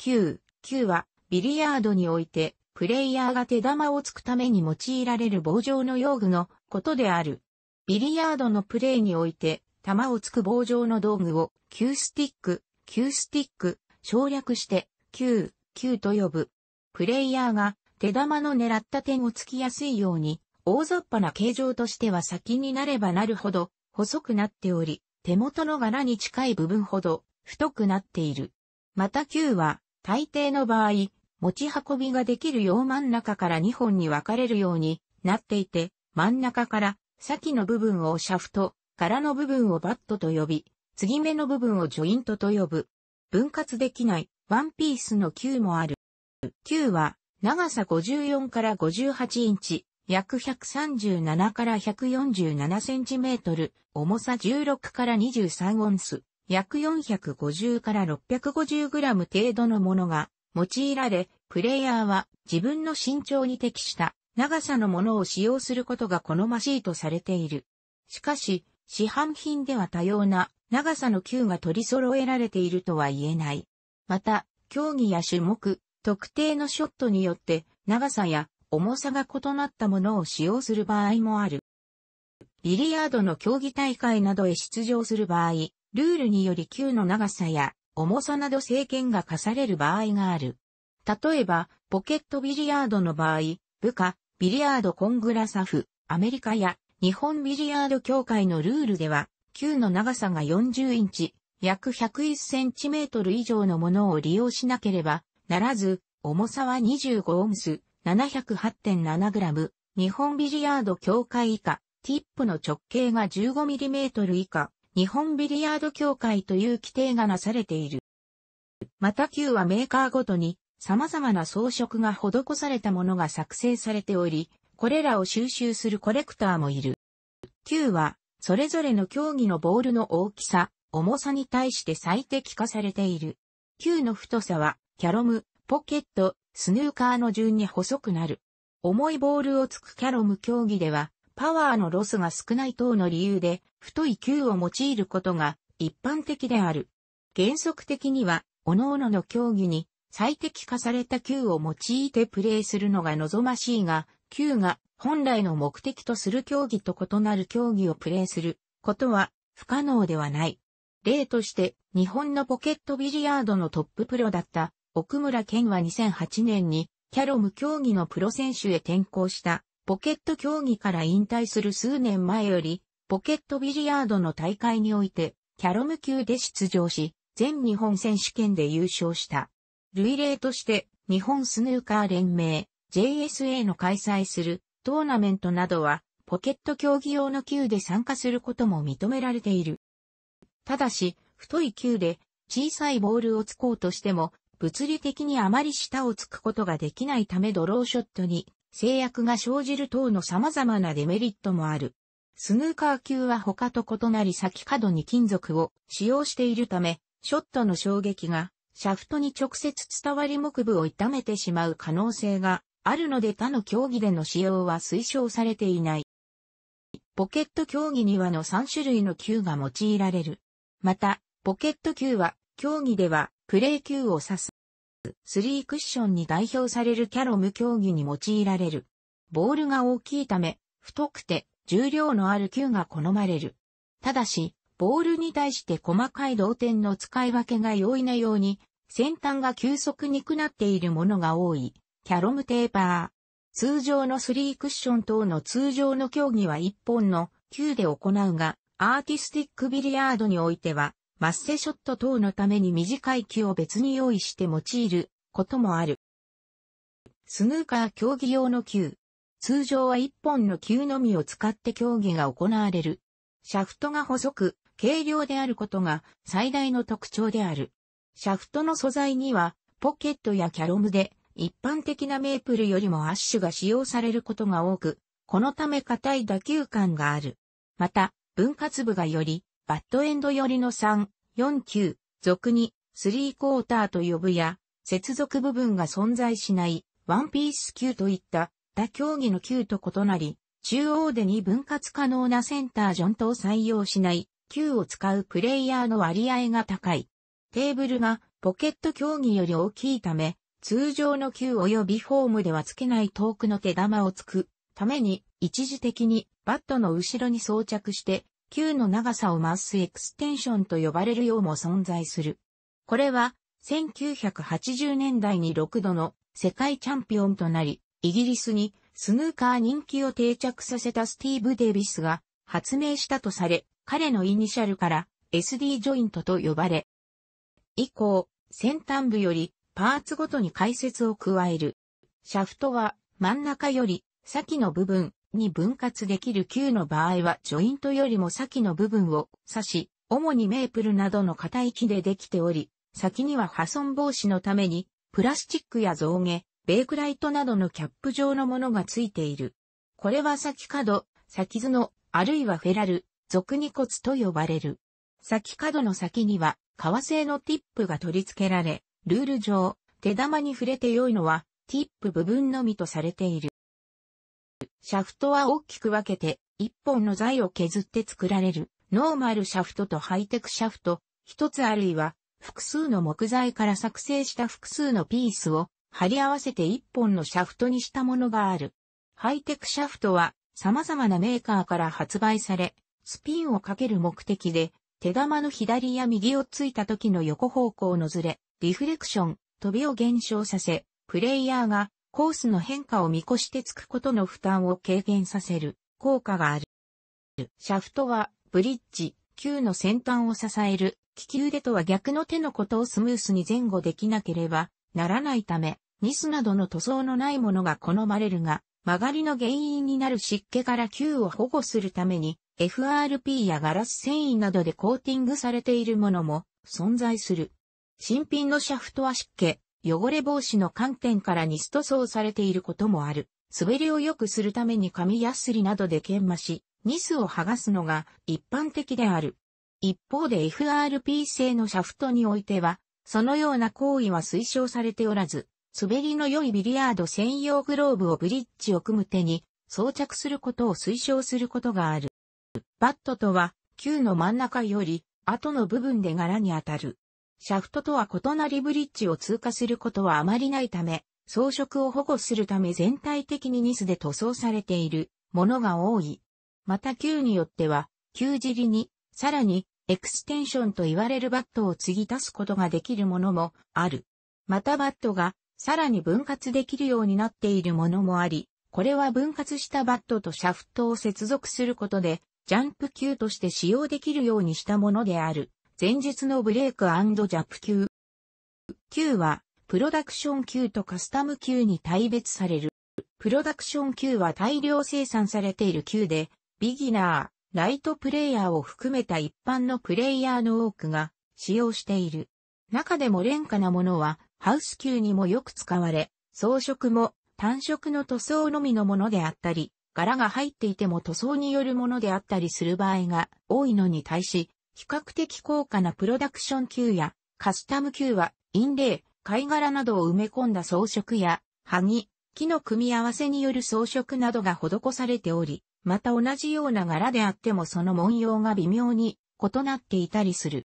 9、9は、ビリヤードにおいて、プレイヤーが手玉をつくために用いられる棒状の用具のことである。ビリヤードのプレイにおいて、玉をつく棒状の道具を、Q スティック、Q スティック、省略して、9、9と呼ぶ。プレイヤーが、手玉の狙った点をつきやすいように、大雑把な形状としては先になればなるほど、細くなっており、手元の柄に近い部分ほど、太くなっている。また q は、大抵の場合、持ち運びができるよう真ん中から2本に分かれるようになっていて、真ん中から先の部分をシャフト、柄の部分をバットと呼び、継ぎ目の部分をジョイントと呼ぶ。分割できないワンピースの9もある。9は長さ54から58インチ、約137から147センチメートル、重さ16から23オンス。約450から650グラム程度のものが用いられ、プレイヤーは自分の身長に適した長さのものを使用することが好ましいとされている。しかし、市販品では多様な長さの球が取り揃えられているとは言えない。また、競技や種目、特定のショットによって長さや重さが異なったものを使用する場合もある。ビリヤードの競技大会などへ出場する場合、ルールにより球の長さや重さなど制限が課される場合がある。例えば、ポケットビリヤードの場合、部下、ビリヤードコングラサフ、アメリカや日本ビリヤード協会のルールでは、球の長さが40インチ、約101センチメートル以上のものを利用しなければならず、重さは25オンス、708.7グラム、日本ビリヤード協会以下、ティップの直径が 15mm 以下、日本ビリヤード協会という規定がなされている。また球はメーカーごとに様々な装飾が施されたものが作成されており、これらを収集するコレクターもいる。球は、それぞれの競技のボールの大きさ、重さに対して最適化されている。球の太さは、キャロム、ポケット、スヌーカーの順に細くなる。重いボールをつくキャロム競技では、パワーのロスが少ない等の理由で、太い球を用いることが一般的である。原則的には、各々の競技に最適化された球を用いてプレーするのが望ましいが、球が本来の目的とする競技と異なる競技をプレーすることは不可能ではない。例として、日本のポケットビリヤードのトッププロだった奥村健は2008年にキャロム競技のプロ選手へ転向したポケット競技から引退する数年前より、ポケットビリヤードの大会において、キャロム級で出場し、全日本選手権で優勝した。類例として、日本スヌーカー連盟、JSA の開催するトーナメントなどは、ポケット競技用の球で参加することも認められている。ただし、太い球で小さいボールを突こうとしても、物理的にあまり下を突くことができないためドローショットに制約が生じる等の様々なデメリットもある。スヌーカー級は他と異なり先角に金属を使用しているため、ショットの衝撃がシャフトに直接伝わり木部を痛めてしまう可能性があるので他の競技での使用は推奨されていない。ポケット競技にはの3種類の球が用いられる。また、ポケット球は競技ではプレー球を指す。ス、スリークッションに代表されるキャロム競技に用いられる。ボールが大きいため、太くて重量のある球が好まれる。ただし、ボールに対して細かい動点の使い分けが容易なように、先端が急速にくなっているものが多い、キャロムテーパー。通常のスリークッション等の通常の競技は1本の球で行うが、アーティスティックビリヤードにおいては、マッセショット等のために短い木を別に用意して用いることもある。スヌーカー競技用の球。通常は1本の球のみを使って競技が行われる。シャフトが細く、軽量であることが最大の特徴である。シャフトの素材には、ポケットやキャロムで、一般的なメープルよりもアッシュが使用されることが多く、このため硬い打球感がある。また、分割部がよりバッドエンド寄りの3、4球、俗に、スリークォーターと呼ぶや、接続部分が存在しない、ワンピース級といった、他競技の級と異なり、中央でに分割可能なセンタージョントを採用しない、球を使うプレイヤーの割合が高い。テーブルがポケット競技より大きいため、通常の球及びフォームではつけない遠くの手玉をつくために、一時的にバットの後ろに装着して球の長さを増すエクステンションと呼ばれるようも存在する。これは、1980年代に6度の世界チャンピオンとなり、イギリスにスヌーカー人気を定着させたスティーブ・デイビスが発明したとされ、彼のイニシャルから SD ジョイントと呼ばれ、以降、先端部よりパーツごとに解説を加える。シャフトは真ん中より先の部分、に分割できる球の場合はジョイントよりも先の部分を刺し、主にメープルなどの硬い木でできており、先には破損防止のために、プラスチックや造毛、ベークライトなどのキャップ状のものがついている。これは先角、先角、あるいはフェラル、俗に骨と呼ばれる。先角の先には、革製のティップが取り付けられ、ルール上、手玉に触れて良いのは、ティップ部分のみとされている。シャフトは大きく分けて、一本の材を削って作られる、ノーマルシャフトとハイテクシャフト、一つあるいは、複数の木材から作成した複数のピースを貼り合わせて一本のシャフトにしたものがある。ハイテクシャフトは様々なメーカーから発売され、スピンをかける目的で、手玉の左や右をついた時の横方向のずれ、リフレクション、飛びを減少させ、プレイヤーがコースの変化を見越してつくことの負担を軽減させる効果がある。シャフトは、ブリッジ、球の先端を支える、利き腕とは逆の手のことをスムースに前後できなければならないため、ニスなどの塗装のないものが好まれるが、曲がりの原因になる湿気から球を保護するために、FRP やガラス繊維などでコーティングされているものも存在する。新品のシャフトは湿気、汚れ防止の観点からニス塗装されていることもある。滑りを良くするために紙やすりなどで研磨し、ニスを剥がすのが一般的である。一方で FRP 製のシャフトにおいては、そのような行為は推奨されておらず、滑りの良いビリヤード専用グローブをブリッジを組む手に装着することを推奨することがある。バットとは、球の真ん中より後の部分で柄に当たる。シャフトとは異なりブリッジを通過することはあまりないため、装飾を保護するため全体的にニスで塗装されているものが多い。また球によっては、球尻に、さらに、エクステンションと言われるバットを継ぎ足すことができるものもある。またバットが、さらに分割できるようになっているものもあり、これは分割したバットとシャフトを接続することで、ジャンプ球として使用できるようにしたものである。前述のブレイクジャップ級。級は、プロダクション級とカスタム級に大別される。プロダクション級は大量生産されている級で、ビギナー、ライトプレイヤーを含めた一般のプレイヤーの多くが使用している。中でも廉価なものは、ハウス級にもよく使われ、装飾も単色の塗装のみのものであったり、柄が入っていても塗装によるものであったりする場合が多いのに対し、比較的高価なプロダクション級やカスタム級は、陰霊、貝殻などを埋め込んだ装飾や、萩、木の組み合わせによる装飾などが施されており、また同じような柄であってもその文様が微妙に異なっていたりする。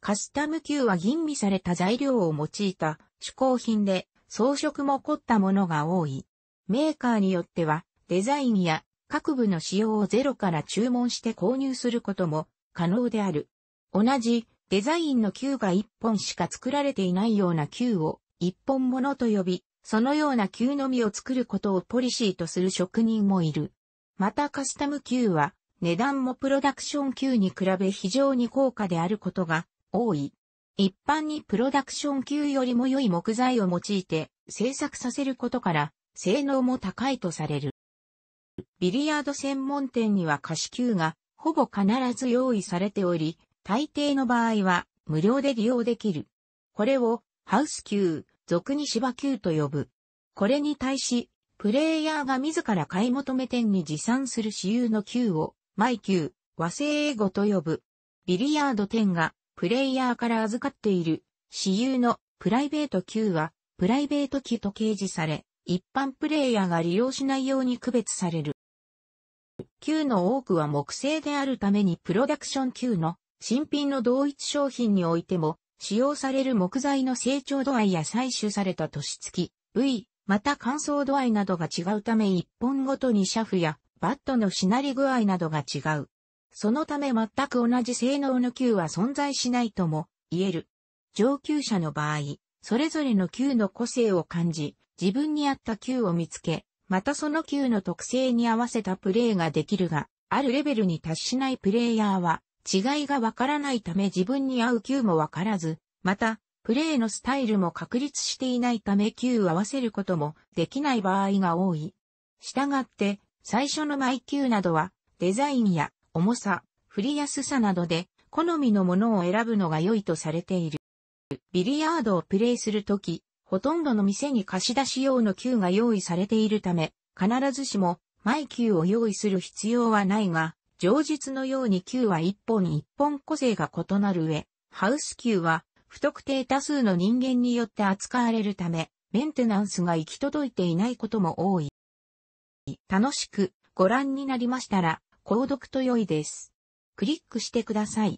カスタム級は吟味された材料を用いた嗜好品で装飾も凝ったものが多い。メーカーによってはデザインや各部の仕様をゼロから注文して購入することも可能である。同じデザインの球が1本しか作られていないような球を1本ものと呼び、そのような球のみを作ることをポリシーとする職人もいる。またカスタム球は値段もプロダクション級に比べ非常に高価であることが多い。一般にプロダクション級よりも良い木材を用いて制作させることから性能も高いとされる。ビリヤード専門店には貸し球がほぼ必ず用意されており、大抵の場合は無料で利用できる。これをハウス級、俗に芝級と呼ぶ。これに対し、プレイヤーが自ら買い求め店に持参する私有の級を、マイ級、和製英語と呼ぶ。ビリヤード店がプレイヤーから預かっている私有のプライベート級は、プライベート級と掲示され、一般プレイヤーが利用しないように区別される。級の多くは木製であるためにプロダクション級の新品の同一商品においても使用される木材の成長度合いや採取された年月、部また乾燥度合いなどが違うため一本ごとにシャフやバットのしなり具合などが違う。そのため全く同じ性能の球は存在しないとも言える。上級者の場合、それぞれの球の個性を感じ、自分に合った球を見つけ、またその球の特性に合わせたプレーができるが、あるレベルに達しないプレイヤーは、違いがわからないため自分に合う球もわからず、また、プレーのスタイルも確立していないため球を合わせることもできない場合が多い。したがって、最初のマイ球などは、デザインや重さ、振りやすさなどで、好みのものを選ぶのが良いとされている。ビリヤードをプレイするとき、ほとんどの店に貸し出し用の球が用意されているため、必ずしも毎球を用意する必要はないが、上述のように球は一本一本個性が異なる上、ハウス球は不特定多数の人間によって扱われるため、メンテナンスが行き届いていないことも多い。楽しくご覧になりましたら、購読と良いです。クリックしてください。